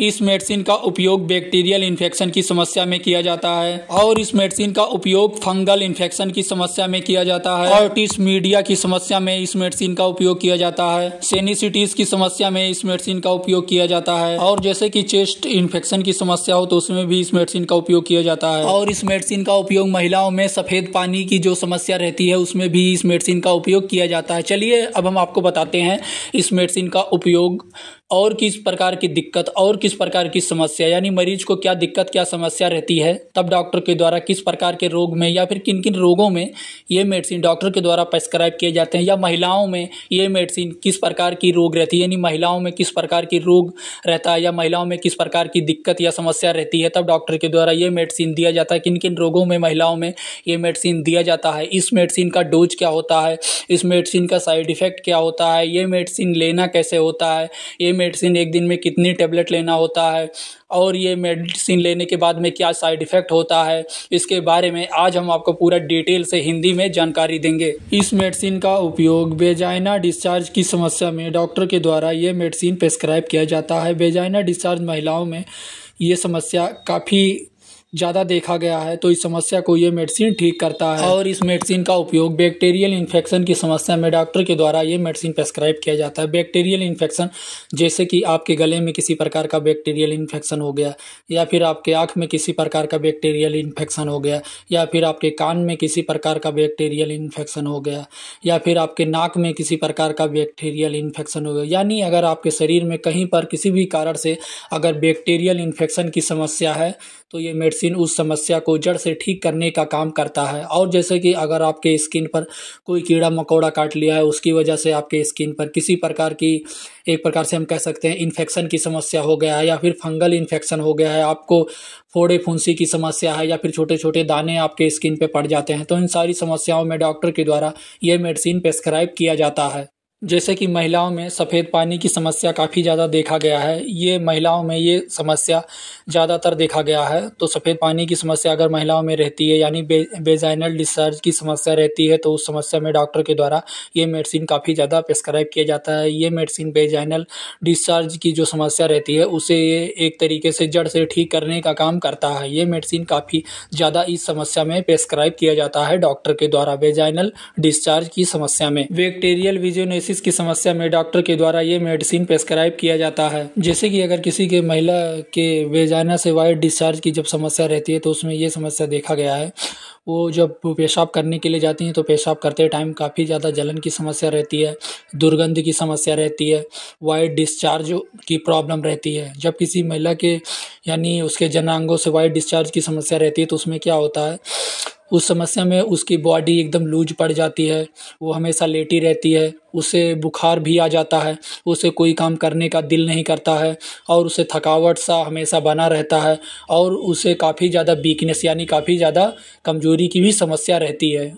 इस मेडिसिन का उपयोग बैक्टीरियल इन्फेक्शन की समस्या में किया जाता है और इस मेडिसिन का उपयोग फंगल इन्फेक्शन की समस्या में किया जाता है ऑर्टिस मीडिया की समस्या में इस मेडिसिन का उपयोग किया जाता है सेनिसिटीज की समस्या में इस मेडिसिन का उपयोग किया जाता है और जैसे की चेस्ट इन्फेक्शन की समस्या हो तो उसमें भी इस मेडिसिन का उपयोग किया जाता है और इस मेडिसिन का उपयोग महिलाओं में सफेद पानी की जो समस्या रहती है उसमें भी इस मेडिसिन का उपयोग किया जाता है चलिए अब हम आपको बताते हैं इस मेडिसिन का उपयोग और किस प्रकार की दिक्कत और किस प्रकार की समस्या यानी मरीज को क्या दिक्कत क्या समस्या रहती है तब डॉक्टर के द्वारा किस प्रकार के रोग में या फिर किन किन रोगों में ये मेडिसिन डॉक्टर के द्वारा प्रेस्क्राइब किए जाते हैं या महिलाओं में ये मेडिसिन किस प्रकार की रोग रहती है यानी महिलाओं में किस प्रकार की रोग रहता है या महिलाओं में किस प्रकार की दिक्कत या समस्या रहती है तब डॉक्टर के द्वारा ये मेडिसिन दिया जाता है किन किन रोगों में महिलाओं में ये मेडिसिन दिया जाता है इस मेडिसिन का डोज क्या होता है इस मेडिसिन का साइड इफ़ेक्ट क्या होता है ये मेडिसिन लेना कैसे होता है ये मेडिसिन एक दिन में कितनी टेबलेट लेना होता है और ये मेडिसिन लेने के बाद में क्या साइड इफ़ेक्ट होता है इसके बारे में आज हम आपको पूरा डिटेल से हिंदी में जानकारी देंगे इस मेडिसिन का उपयोग बेजाइना डिस्चार्ज की समस्या में डॉक्टर के द्वारा ये मेडिसिन प्रेस्क्राइब किया जाता है बेजाइना डिस्चार्ज महिलाओं में ये समस्या काफ़ी ज़्यादा देखा गया है तो इस समस्या को ये मेडिसिन ठीक करता है और इस मेडिसिन का उपयोग बैक्टीरियल इन्फेक्शन की समस्या में डॉक्टर के द्वारा ये मेडिसिन प्रेस्क्राइब किया जाता है बैक्टीरियल इन्फेक्शन जैसे कि आपके गले में किसी प्रकार का बैक्टीरियल इन्फेक्शन हो गया या फिर आपके आँख में किसी प्रकार का बैक्टीरियल इन्फेक्शन हो गया या फिर आपके कान में किसी प्रकार का बैक्टीरियल इन्फेक्शन हो गया या फिर आपके नाक में किसी प्रकार का बैक्टीरियल इन्फेक्शन हो गया यानी अगर आपके शरीर में कहीं पर किसी भी कारण से अगर बैक्टीरियल इन्फेक्शन की समस्या है तो ये मेडिसिन मेडिसिन उस समस्या को जड़ से ठीक करने का काम करता है और जैसे कि अगर आपके स्किन पर कोई कीड़ा मकोड़ा काट लिया है उसकी वजह से आपके स्किन पर किसी प्रकार की एक प्रकार से हम कह सकते हैं इन्फेक्शन की समस्या हो गया है या फिर फंगल इन्फेक्शन हो गया है आपको फोड़े फुंसी की समस्या है या फिर छोटे छोटे दाने आपके स्किन पर पड़ जाते हैं तो इन सारी समस्याओं में डॉक्टर के द्वारा ये मेडिसिन प्रेस्क्राइब किया जाता है जैसे कि महिलाओं में सफ़ेद पानी की समस्या काफ़ी ज़्यादा देखा गया है ये महिलाओं में ये समस्या ज़्यादातर देखा गया है तो सफ़ेद पानी की समस्या अगर महिलाओं में रहती है यानी बे बेजाइनल डिस्चार्ज की समस्या रहती है तो उस समस्या में डॉक्टर के द्वारा ये मेडिसिन काफ़ी ज़्यादा प्रिस्क्राइब किया जाता है ये मेडिसिन बेजाइनल डिस्चार्ज की जो समस्या रहती है उसे ये एक तरीके से जड़ से ठीक करने का काम करता है ये मेडिसिन काफ़ी ज़्यादा इस समस्या में प्रिस्क्राइब किया जाता है डॉक्टर के द्वारा बेजाइनल डिस्चार्ज की समस्या में बैक्टेरियल विजोनेसिस डायलिसिस की समस्या में डॉक्टर के द्वारा ये मेडिसिन प्रेस्क्राइब किया जाता है जैसे कि अगर किसी के महिला के वेजाना से वाइट डिस्चार्ज की जब समस्या रहती है तो उसमें ये समस्या देखा गया है वो जब पेशाब करने के लिए जाती हैं तो पेशाब करते टाइम काफ़ी ज़्यादा जलन की समस्या रहती है दुर्गंध की समस्या रहती है वाइट डिस्चार्ज की प्रॉब्लम रहती है जब किसी महिला के यानी उसके जनांगों से वाइट डिस्चार्ज की समस्या रहती है तो उसमें क्या होता है उस समस्या में उसकी बॉडी एकदम लूज पड़ जाती है वो हमेशा लेटी रहती है उसे बुखार भी आ जाता है उसे कोई काम करने का दिल नहीं करता है और उसे थकावट सा हमेशा बना रहता है और उसे काफ़ी ज़्यादा वीकनेस यानी काफ़ी ज़्यादा कमजोरी की भी समस्या रहती है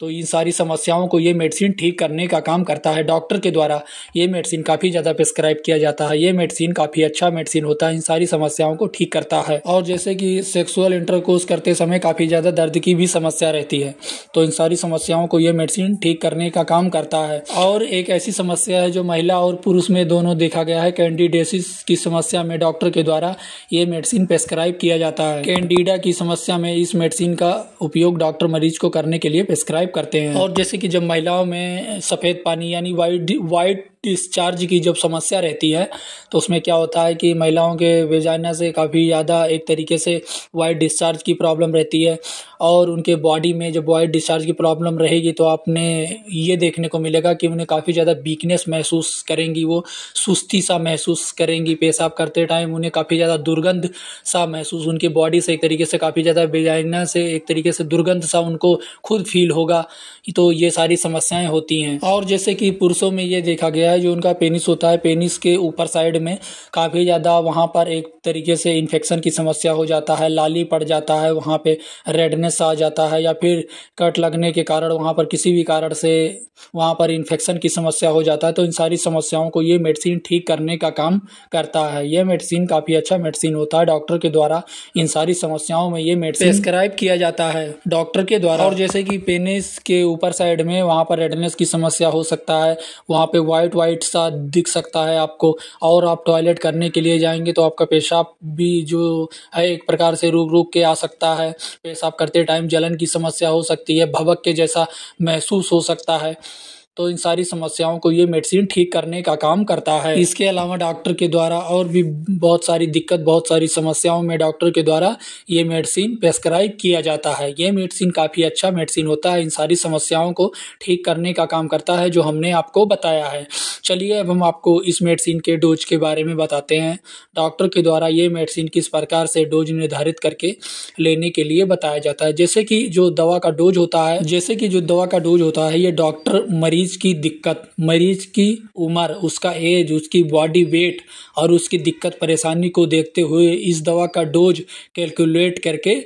तो इन सारी समस्याओं को ये मेडिसिन ठीक करने का काम करता है डॉक्टर के द्वारा ये मेडिसिन काफ़ी ज़्यादा प्रिस्क्राइब किया जाता है ये मेडिसिन काफ़ी अच्छा मेडिसिन होता है इन सारी समस्याओं को ठीक करता है और जैसे कि सेक्सुअल इंटरकोर्स करते समय काफ़ी ज़्यादा दर्द की भी समस्या रहती है तो इन सारी समस्याओं को ये मेडिसिन ठीक करने का काम करता है और एक ऐसी समस्या है जो महिला और पुरुष में दोनों देखा गया है कैंडिडेसिस की समस्या में डॉक्टर के द्वारा ये मेडिसिन प्रेस्क्राइब किया जाता है कैंडिडा की समस्या में इस मेडिसिन का उपयोग डॉक्टर मरीज को करने के लिए प्रेस्क्राइब करते हैं और जैसे कि जब महिलाओं में सफ़ेद पानी यानी वाइट वाइट डिस्चार्ज की जब समस्या रहती है तो उसमें क्या होता है कि महिलाओं के वेजाइना से काफ़ी ज़्यादा एक तरीके से वाइट डिस्चार्ज की प्रॉब्लम रहती है और उनके बॉडी में जब वाइट डिस्चार्ज की प्रॉब्लम रहेगी तो आपने ये देखने को मिलेगा कि उन्हें काफ़ी ज़्यादा वीकनेस महसूस करेंगी वो सुस्ती सा महसूस करेंगी पेशाब करते टाइम उन्हें काफ़ी ज़्यादा दुर्गंध सा महसूस उनकी बॉडी से एक तरीके से काफ़ी ज़्यादा वेजाइना से एक तरीके से दुर्गंध सा उनको खुद फील होगा तो ये सारी समस्याएँ होती हैं और जैसे कि पुरुषों में ये देखा गया गया है जो उनका पेनिस होता है पेनिस के ऊपर साइड में काफ़ी ज़्यादा वहाँ पर एक तरीके से इन्फेक्शन की समस्या हो जाता है लाली पड़ जाता है वहाँ पे रेडनेस आ जाता है या फिर कट लगने के कारण वहाँ पर किसी भी कारण से वहाँ पर इन्फेक्शन की समस्या हो जाता है तो इन सारी समस्याओं को ये मेडिसिन ठीक करने का काम करता है यह मेडिसिन काफ़ी अच्छा मेडिसिन होता है डॉक्टर के द्वारा इन सारी समस्याओं में ये मेडिसिन प्रेस्क्राइब किया जाता है डॉक्टर के द्वारा और जैसे कि पेनिस के ऊपर साइड में वहाँ पर रेडनेस की समस्या हो सकता है वहाँ पर वाइट वाइट सा दिख सकता है आपको और आप टॉयलेट करने के लिए जाएंगे तो आपका पेशाब भी जो है एक प्रकार से रुक रुक के आ सकता है पेशाब करते टाइम जलन की समस्या हो सकती है भवक के जैसा महसूस हो सकता है तो इन सारी समस्याओं को ये मेडिसिन ठीक करने का काम करता है इसके अलावा डॉक्टर के द्वारा और भी बहुत सारी दिक्कत बहुत सारी समस्याओं में डॉक्टर के द्वारा ये मेडिसिन प्रेस्क्राइब किया जाता है ये मेडिसिन काफ़ी अच्छा मेडिसिन होता है इन सारी समस्याओं को ठीक करने का काम करता है जो हमने आपको बताया है चलिए अब हम आपको इस मेडिसिन के डोज के बारे में बताते हैं डॉक्टर के द्वारा ये मेडिसिन किस प्रकार से डोज निर्धारित करके लेने के लिए बताया जाता है जैसे कि जो दवा का डोज होता है जैसे कि जो दवा का डोज होता है ये डॉक्टर मरीज मरीज की दिक्कत मरीज की उम्र उसका एज उसकी बॉडी वेट और उसकी दिक्कत परेशानी को देखते हुए इस दवा का डोज कैलकुलेट करके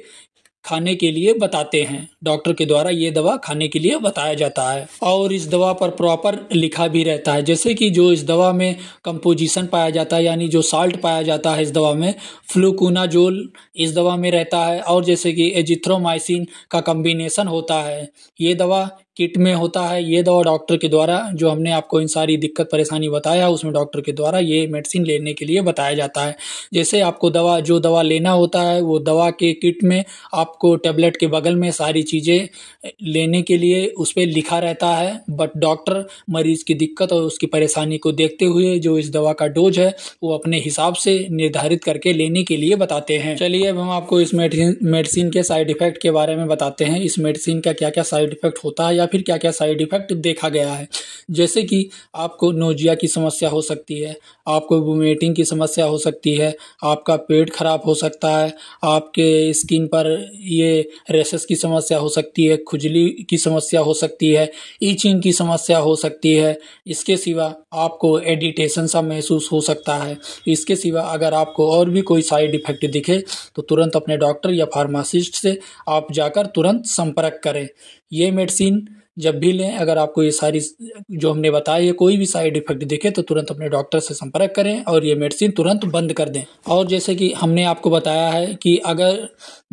खाने के लिए बताते हैं डॉक्टर के द्वारा ये दवा खाने के लिए बताया जाता है और इस दवा पर प्रॉपर लिखा भी रहता है जैसे कि जो इस दवा में कंपोजिशन पाया जाता है यानी जो साल्ट पाया जाता है इस दवा में जोल इस दवा में रहता है और जैसे कि एजिथ्रोमाइसिन का कम्बिनेसन होता है ये दवा किट में होता है ये दवा डॉक्टर के द्वारा जो हमने आपको इन सारी दिक्कत परेशानी बताया उसमें डॉक्टर के द्वारा ये मेडिसिन लेने के लिए बताया जाता है जैसे आपको दवा जो दवा लेना होता है वो दवा के किट में आपको टेबलेट के बगल में सारी चीज़ें लेने के लिए उस पर लिखा रहता है बट डॉक्टर मरीज की दिक्कत और उसकी परेशानी को देखते हुए जो इस दवा का डोज है वो अपने हिसाब से निर्धारित करके लेने के लिए बताते हैं चलिए अब हम आपको इस मेडिसिन के साइड इफ़ेक्ट के बारे में बताते हैं इस मेडिसिन का क्या क्या साइड इफ़ेक्ट होता है या या फिर क्या क्या साइड इफेक्ट देखा गया है जैसे कि आपको नोजिया की समस्या हो सकती है आपको वोमिटिंग की समस्या हो सकती है आपका पेट खराब हो सकता है आपके स्किन पर ये रेसेस की समस्या हो सकती है खुजली की समस्या हो सकती है ईचिंग की समस्या हो सकती है इसके सिवा आपको एडिटेशन सा महसूस हो सकता है इसके सिवा अगर आपको और भी कोई साइड इफेक्ट दिखे तो तुरंत अपने डॉक्टर या फार्मासिस्ट से आप जाकर तुरंत संपर्क करें ये मेडिसिन जब भी लें अगर आपको ये सारी जो हमने बताया कोई भी साइड इफेक्ट दिखे तो तुरंत अपने डॉक्टर से संपर्क करें और ये मेडिसिन तुरंत बंद कर दें और जैसे कि हमने आपको बताया है कि अगर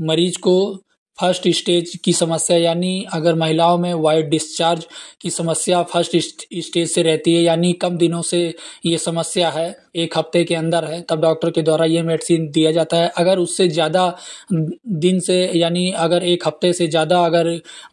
मरीज को फर्स्ट स्टेज की समस्या यानी अगर महिलाओं में वाइट डिस्चार्ज की समस्या फर्स्ट स्टेज से रहती है यानी कम दिनों से ये समस्या है एक हफ्ते के अंदर है तब डॉक्टर के द्वारा ये मेडिसिन दिया जाता है अगर उससे ज़्यादा दिन से यानी अगर एक हफ्ते से ज़्यादा अगर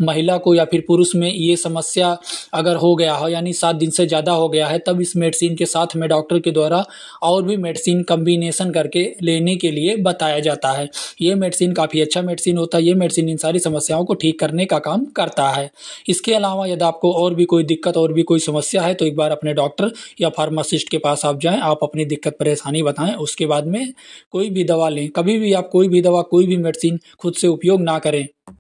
महिला को या फिर पुरुष में ये समस्या अगर हो गया हो यानी सात दिन से ज़्यादा हो गया है तब इस मेडिसिन के साथ में डॉक्टर के द्वारा और भी मेडिसिन कम्बिनेसन करके लेने के लिए बताया जाता है ये मेडिसिन काफ़ी अच्छा मेडिसिन होता है ये मेडिसिन इन सारी समस्याओं को ठीक करने का काम करता है इसके अलावा यदि आपको और भी कोई दिक्कत और भी कोई समस्या है तो एक बार अपने डॉक्टर या फार्मासिस्ट के पास आप जाएँ आप अपनी दिक्कत परेशानी बताएं उसके बाद में कोई भी दवा लें कभी भी आप कोई भी दवा कोई भी मेडिसिन खुद से उपयोग ना करें